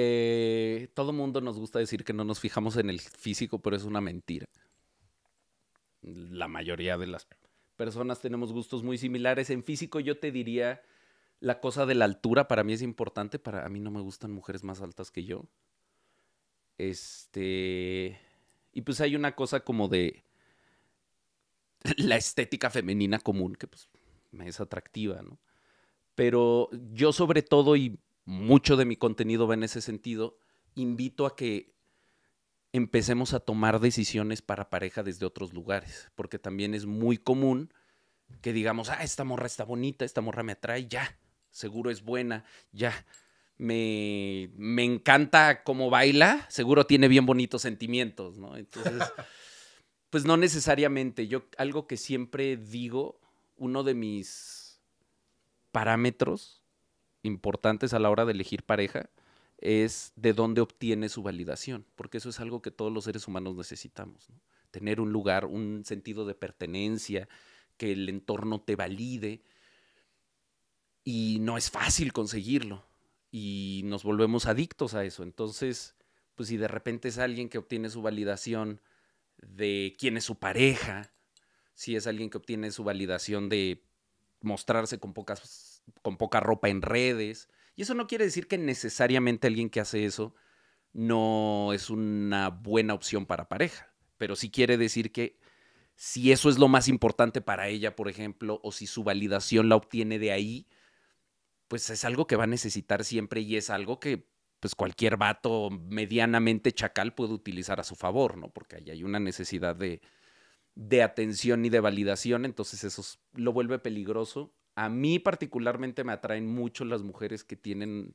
Eh, todo mundo nos gusta decir que no nos fijamos en el físico, pero es una mentira. La mayoría de las personas tenemos gustos muy similares. En físico yo te diría la cosa de la altura para mí es importante. Para mí no me gustan mujeres más altas que yo. Este y pues hay una cosa como de la estética femenina común que pues me es atractiva, ¿no? Pero yo sobre todo y mucho de mi contenido va en ese sentido, invito a que empecemos a tomar decisiones para pareja desde otros lugares, porque también es muy común que digamos, ah, esta morra está bonita, esta morra me atrae, ya, seguro es buena, ya, me, me encanta cómo baila, seguro tiene bien bonitos sentimientos, ¿no? Entonces, pues no necesariamente, yo algo que siempre digo, uno de mis parámetros importantes a la hora de elegir pareja es de dónde obtiene su validación, porque eso es algo que todos los seres humanos necesitamos. Tener un lugar, un sentido de pertenencia, que el entorno te valide. Y no es fácil conseguirlo. Y nos volvemos adictos a eso. Entonces, pues si de repente es alguien que obtiene su validación de quién es su pareja, si es alguien que obtiene su validación de mostrarse con pocas con poca ropa en redes. Y eso no quiere decir que necesariamente alguien que hace eso no es una buena opción para pareja, pero sí quiere decir que si eso es lo más importante para ella, por ejemplo, o si su validación la obtiene de ahí, pues es algo que va a necesitar siempre y es algo que pues cualquier vato medianamente chacal puede utilizar a su favor, ¿no? Porque ahí hay una necesidad de, de atención y de validación, entonces eso lo vuelve peligroso a mí particularmente me atraen mucho las mujeres que tienen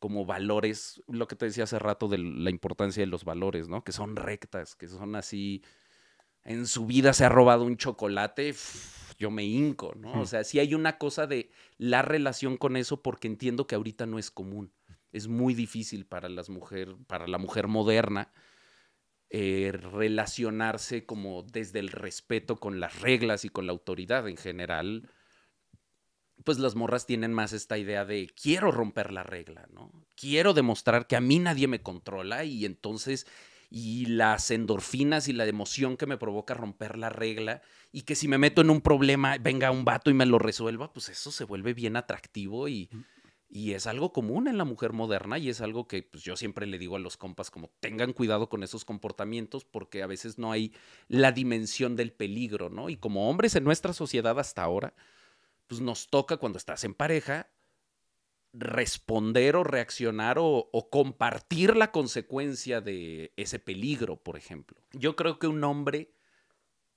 como valores, lo que te decía hace rato de la importancia de los valores, ¿no? Que son rectas, que son así, en su vida se ha robado un chocolate, yo me hinco, ¿no? O sea, sí hay una cosa de la relación con eso porque entiendo que ahorita no es común. Es muy difícil para las mujeres, para la mujer moderna eh, relacionarse como desde el respeto con las reglas y con la autoridad en general pues las morras tienen más esta idea de quiero romper la regla, ¿no? Quiero demostrar que a mí nadie me controla y entonces y las endorfinas y la emoción que me provoca romper la regla y que si me meto en un problema venga un vato y me lo resuelva, pues eso se vuelve bien atractivo y, y es algo común en la mujer moderna y es algo que pues, yo siempre le digo a los compas como tengan cuidado con esos comportamientos porque a veces no hay la dimensión del peligro, ¿no? Y como hombres en nuestra sociedad hasta ahora, pues, nos toca cuando estás en pareja responder o reaccionar o, compartir la consecuencia de ese peligro, por ejemplo. Yo creo que un hombre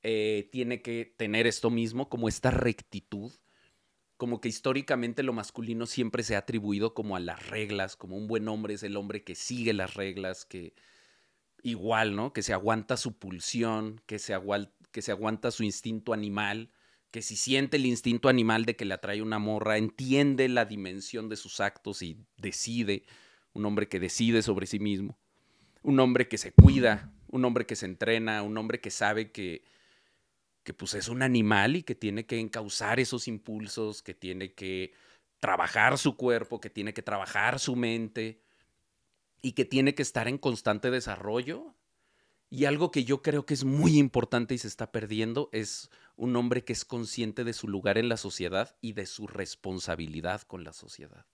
eh, tiene que tener esto mismo, como esta rectitud, como que históricamente lo masculino siempre se ha atribuido como a las reglas, como un buen hombre es el hombre que sigue las reglas, que igual, ¿no? Que se aguanta su pulsión, que se aguanta su instinto animal que si siente el instinto animal de que le atrae una morra, entiende la dimensión de sus actos y decide, un hombre que decide sobre sí mismo, un hombre que se cuida, un hombre que se entrena, un hombre que sabe que, que pues es un animal y que tiene que encauzar esos impulsos, que tiene que trabajar su cuerpo, que tiene que trabajar su mente y que tiene que estar en constante desarrollo. Y algo que yo creo que es muy importante y se está perdiendo es un hombre que es consciente de su lugar en la sociedad y de su responsabilidad con la sociedad.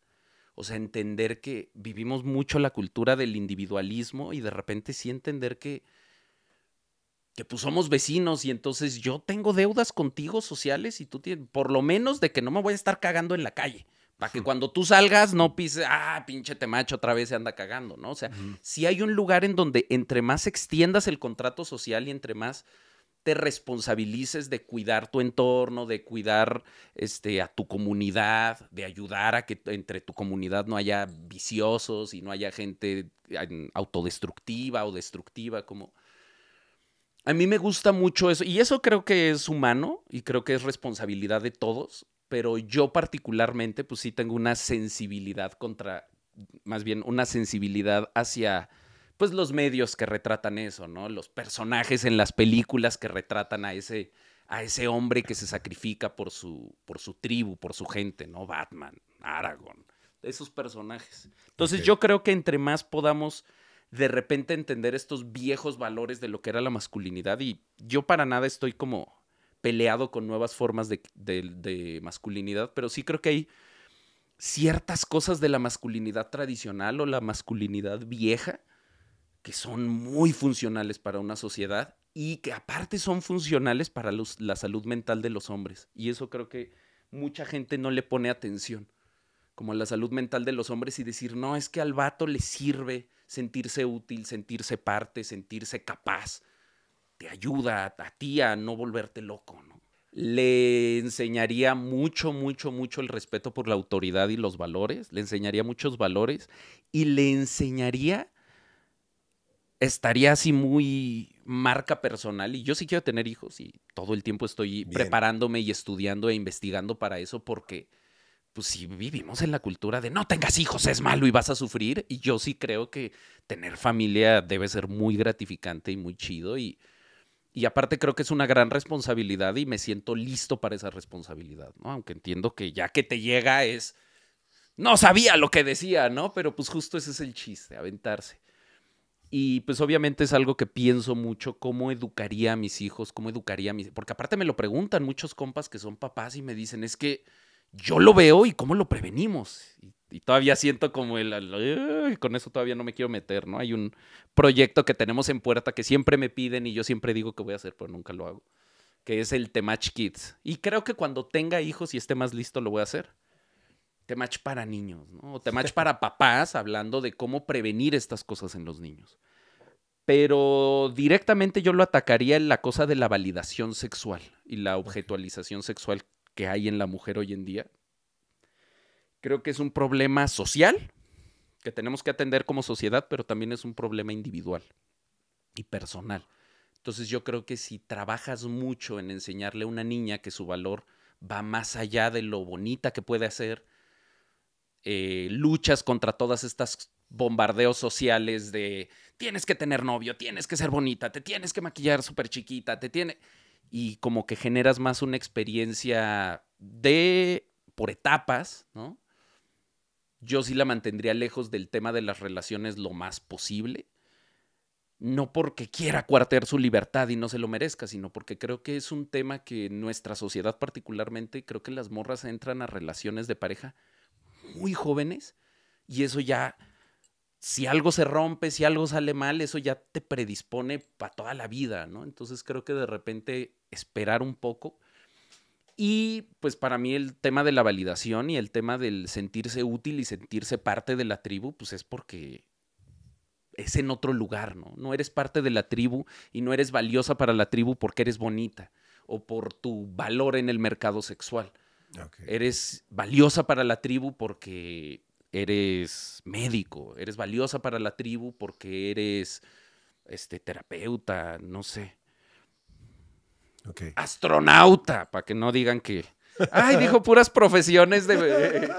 O sea, entender que vivimos mucho la cultura del individualismo y de repente sí entender que, que pues somos vecinos y entonces yo tengo deudas contigo sociales y tú tienes, por lo menos de que no me voy a estar cagando en la calle. Para que cuando tú salgas no pises, ah, pinche macho! otra vez se anda cagando, ¿no? O sea, si hay un lugar en donde entre más extiendas el contrato social y entre más te responsabilices de cuidar tu entorno, de cuidar este, a tu comunidad, de ayudar a que entre tu comunidad no haya viciosos y no haya gente autodestructiva o destructiva, como... A mí me gusta mucho eso, y eso creo que es humano y creo que es responsabilidad de todos, pero yo particularmente pues sí tengo una sensibilidad contra, más bien una sensibilidad hacia pues, los medios que retratan eso, ¿no? Los personajes en las películas que retratan a ese, a ese hombre que se sacrifica por su, por su tribu, por su gente, ¿no? Batman, Aragorn, esos personajes. Entonces yo creo que entre más podamos de repente entender estos viejos valores de lo que era la masculinidad y yo para nada estoy como peleado con nuevas formas de, de masculinidad, pero sí creo que hay ciertas cosas de la masculinidad tradicional o la masculinidad vieja que son muy funcionales para una sociedad y que aparte son funcionales para la salud mental de los hombres. Y eso creo que mucha gente no le pone atención, como a la salud mental de los hombres y decir, no, es que al vato le sirve sentirse útil, sentirse parte, sentirse capaz, te ayuda a, a ti a no volverte loco, ¿no? Le enseñaría mucho, mucho, mucho el respeto por la autoridad y los valores, le enseñaría muchos valores y le enseñaría estaría así muy marca personal y yo sí quiero tener hijos y todo el tiempo estoy preparándome y estudiando e investigando para eso porque pues si vivimos en la cultura de no tengas hijos es malo y vas a sufrir y yo sí creo que tener familia debe ser muy gratificante y muy chido y y aparte creo que es una gran responsabilidad y me siento listo para esa responsabilidad, ¿no? Aunque entiendo que ya que te llega es no sabía lo que decía, ¿no? Pero pues justo ese es el chiste, aventarse. Y pues obviamente es algo que pienso mucho, cómo educaría a mis hijos, cómo educaría a mis... Porque aparte me lo preguntan muchos compas que son papás y me dicen, es que yo lo veo y cómo lo prevenimos. Y, todavía siento como el, el... Con eso todavía no me quiero meter, ¿no? Hay un proyecto que tenemos en puerta que siempre me piden y yo siempre digo que voy a hacer, pero nunca lo hago que es el Temach Kids. Y creo que cuando tenga hijos y esté más listo lo voy a hacer. Temach para niños, ¿no? O temach para papás, hablando de cómo prevenir estas cosas en los niños. Pero directamente yo lo atacaría en la cosa de la validación sexual y la objetualización sexual que hay en la mujer hoy en día. Creo que es un problema social que tenemos que atender como sociedad, pero también es un problema individual y personal. Entonces yo creo que si trabajas mucho en enseñarle a una niña que su valor va más allá de lo bonita que puede hacer, eh, luchas contra todas estas bombardeos sociales de tienes que tener novio, tienes que ser bonita, te tienes que maquillar súper chiquita, te tiene... Y como que generas más una experiencia de... por etapas, ¿no? Yo sí la mantendría lejos del tema de las relaciones lo más posible no porque quiera cuartear su libertad y no se lo merezca, sino porque creo que es un tema que en nuestra sociedad particularmente, creo que las morras entran a relaciones de pareja muy jóvenes y eso ya, si algo se rompe, si algo sale mal, eso ya te predispone para toda la vida, ¿no? Entonces creo que de repente esperar un poco. Y pues para mí el tema de la validación y el tema del sentirse útil y sentirse parte de la tribu, pues es porque es en otro lugar, ¿no? No eres parte de la tribu y no eres valiosa para la tribu porque eres bonita o por tu valor en el mercado sexual. Eres valiosa para la tribu porque eres médico, eres valiosa para la tribu porque eres este terapeuta, no sé. Astronauta, para que no digan que ay, dijo puras profesiones de